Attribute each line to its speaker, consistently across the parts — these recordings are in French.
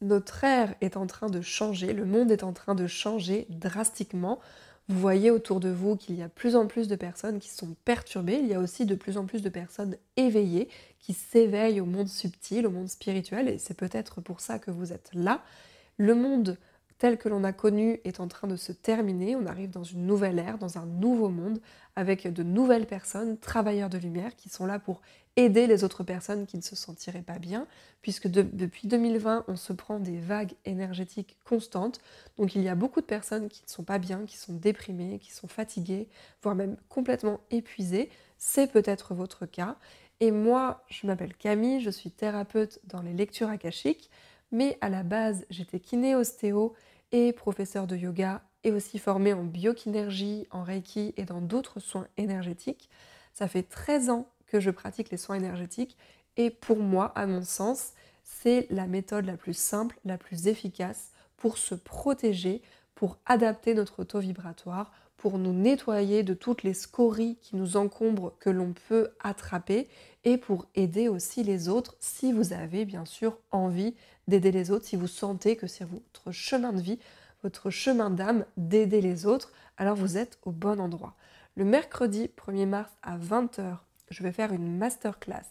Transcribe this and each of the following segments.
Speaker 1: notre ère est en train de changer, le monde est en train de changer drastiquement. Vous voyez autour de vous qu'il y a plus en plus de personnes qui sont perturbées, il y a aussi de plus en plus de personnes éveillées qui s'éveillent au monde subtil, au monde spirituel, et c'est peut-être pour ça que vous êtes là. Le monde Telle que l'on a connu est en train de se terminer. On arrive dans une nouvelle ère, dans un nouveau monde, avec de nouvelles personnes, travailleurs de lumière, qui sont là pour aider les autres personnes qui ne se sentiraient pas bien, puisque depuis 2020, on se prend des vagues énergétiques constantes. Donc il y a beaucoup de personnes qui ne sont pas bien, qui sont déprimées, qui sont fatiguées, voire même complètement épuisées. C'est peut-être votre cas. Et moi, je m'appelle Camille, je suis thérapeute dans les lectures akashiques mais à la base, j'étais kiné ostéo et professeur de yoga et aussi formée en biokinergie, en reiki et dans d'autres soins énergétiques. Ça fait 13 ans que je pratique les soins énergétiques et pour moi, à mon sens, c'est la méthode la plus simple, la plus efficace pour se protéger, pour adapter notre taux vibratoire, pour nous nettoyer de toutes les scories qui nous encombrent que l'on peut attraper et pour aider aussi les autres si vous avez bien sûr envie d'aider les autres, si vous sentez que c'est votre chemin de vie, votre chemin d'âme d'aider les autres, alors vous êtes au bon endroit. Le mercredi 1er mars à 20h, je vais faire une masterclass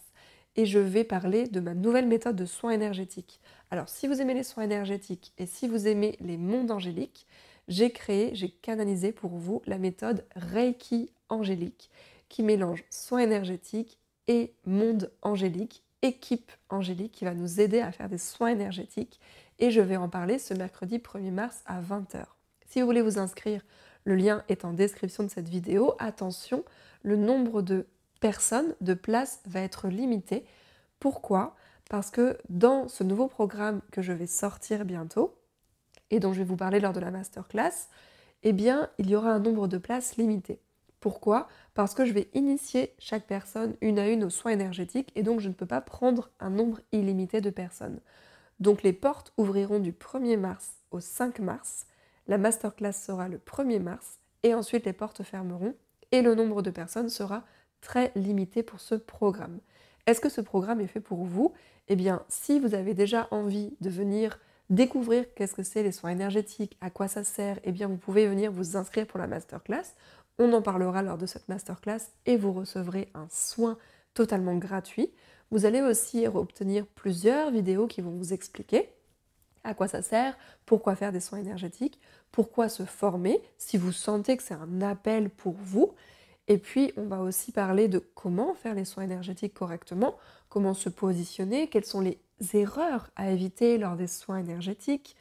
Speaker 1: et je vais parler de ma nouvelle méthode de soins énergétiques. Alors si vous aimez les soins énergétiques et si vous aimez les mondes angéliques, j'ai créé, j'ai canalisé pour vous la méthode Reiki angélique qui mélange soins énergétiques et monde angélique, équipe angélique qui va nous aider à faire des soins énergétiques et je vais en parler ce mercredi 1er mars à 20h. Si vous voulez vous inscrire, le lien est en description de cette vidéo. Attention, le nombre de personnes, de places va être limité. Pourquoi Parce que dans ce nouveau programme que je vais sortir bientôt, et dont je vais vous parler lors de la masterclass, eh bien, il y aura un nombre de places limité. Pourquoi Parce que je vais initier chaque personne une à une aux soins énergétiques et donc je ne peux pas prendre un nombre illimité de personnes. Donc les portes ouvriront du 1er mars au 5 mars. La masterclass sera le 1er mars et ensuite les portes fermeront et le nombre de personnes sera très limité pour ce programme. Est-ce que ce programme est fait pour vous Eh bien, si vous avez déjà envie de venir découvrir qu'est-ce que c'est les soins énergétiques, à quoi ça sert, et eh bien vous pouvez venir vous inscrire pour la masterclass. On en parlera lors de cette masterclass et vous recevrez un soin totalement gratuit. Vous allez aussi obtenir plusieurs vidéos qui vont vous expliquer à quoi ça sert, pourquoi faire des soins énergétiques, pourquoi se former si vous sentez que c'est un appel pour vous. Et puis, on va aussi parler de comment faire les soins énergétiques correctement, comment se positionner, quelles sont les erreurs à éviter lors des soins énergétiques,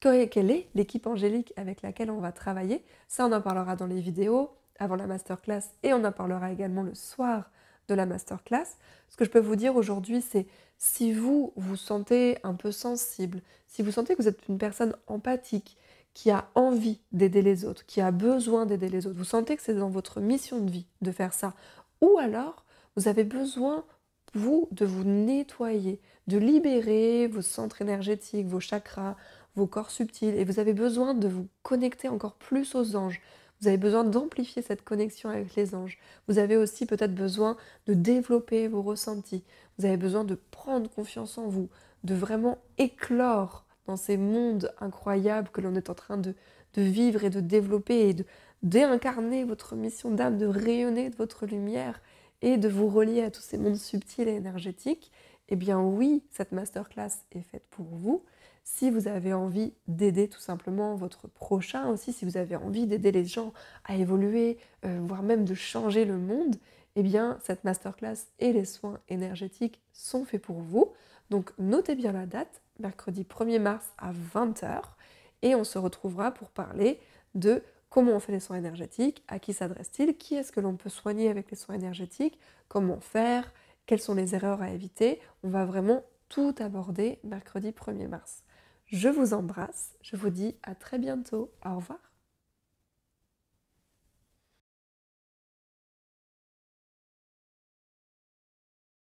Speaker 1: quelle est l'équipe angélique avec laquelle on va travailler. Ça, on en parlera dans les vidéos, avant la masterclass, et on en parlera également le soir de la masterclass. Ce que je peux vous dire aujourd'hui, c'est si vous vous sentez un peu sensible, si vous sentez que vous êtes une personne empathique, qui a envie d'aider les autres, qui a besoin d'aider les autres, vous sentez que c'est dans votre mission de vie de faire ça, ou alors vous avez besoin, vous, de vous nettoyer, de libérer vos centres énergétiques, vos chakras, vos corps subtils, et vous avez besoin de vous connecter encore plus aux anges. Vous avez besoin d'amplifier cette connexion avec les anges. Vous avez aussi peut-être besoin de développer vos ressentis. Vous avez besoin de prendre confiance en vous, de vraiment éclore dans ces mondes incroyables que l'on est en train de, vivre et de développer et de déincarner votre mission d'âme, de rayonner de votre lumière et de vous relier à tous ces mondes subtils et énergétiques, eh bien oui, cette masterclass est faite pour vous. Si vous avez envie d'aider tout simplement votre prochain aussi, si vous avez envie d'aider les gens à évoluer, euh, voire même de changer le monde, eh bien cette masterclass et les soins énergétiques sont faits pour vous. Donc notez bien la date, mercredi 1er mars à 20h. Et on se retrouvera pour parler de comment on fait les soins énergétiques, à qui s'adresse-t-il, qui est-ce que l'on peut soigner avec les soins énergétiques, comment faire, quelles sont les erreurs à éviter. On va vraiment tout aborder mercredi 1er mars. Je vous embrasse, je vous dis à très bientôt. Au revoir.